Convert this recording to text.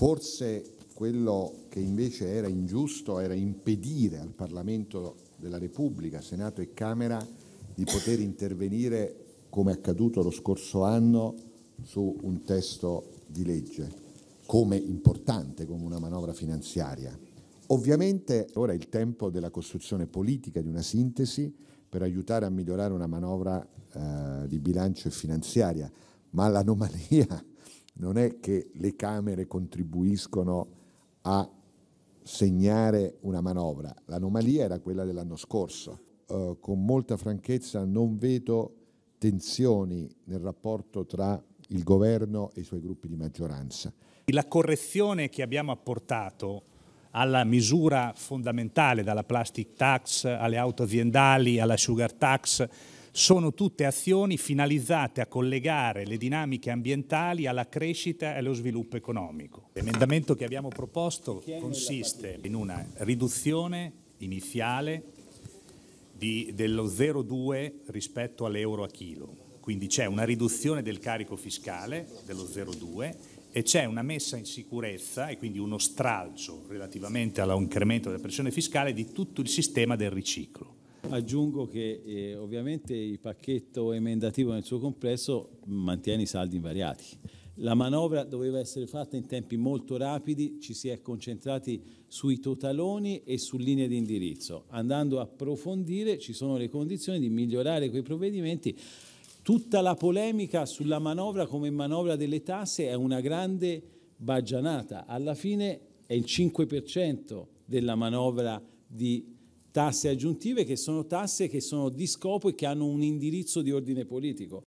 Forse quello che invece era ingiusto era impedire al Parlamento della Repubblica, Senato e Camera, di poter intervenire, come è accaduto lo scorso anno, su un testo di legge, come importante, come una manovra finanziaria. Ovviamente ora è il tempo della costruzione politica di una sintesi per aiutare a migliorare una manovra eh, di bilancio e finanziaria, ma l'anomalia non è che le Camere contribuiscono a segnare una manovra, l'anomalia era quella dell'anno scorso. Uh, con molta franchezza non vedo tensioni nel rapporto tra il governo e i suoi gruppi di maggioranza. La correzione che abbiamo apportato alla misura fondamentale, dalla plastic tax alle auto aziendali, alla sugar tax, sono tutte azioni finalizzate a collegare le dinamiche ambientali alla crescita e allo sviluppo economico. L'emendamento che abbiamo proposto consiste in una riduzione iniziale di, dello 0,2 rispetto all'euro a chilo. Quindi c'è una riduzione del carico fiscale dello 0,2 e c'è una messa in sicurezza e quindi uno stralcio relativamente all'incremento della pressione fiscale di tutto il sistema del riciclo. Aggiungo che eh, ovviamente il pacchetto emendativo nel suo complesso mantiene i saldi invariati. La manovra doveva essere fatta in tempi molto rapidi, ci si è concentrati sui totaloni e su linee di indirizzo. Andando a approfondire ci sono le condizioni di migliorare quei provvedimenti. Tutta la polemica sulla manovra come manovra delle tasse è una grande baggianata. Alla fine è il 5% della manovra di tasse aggiuntive che sono tasse che sono di scopo e che hanno un indirizzo di ordine politico.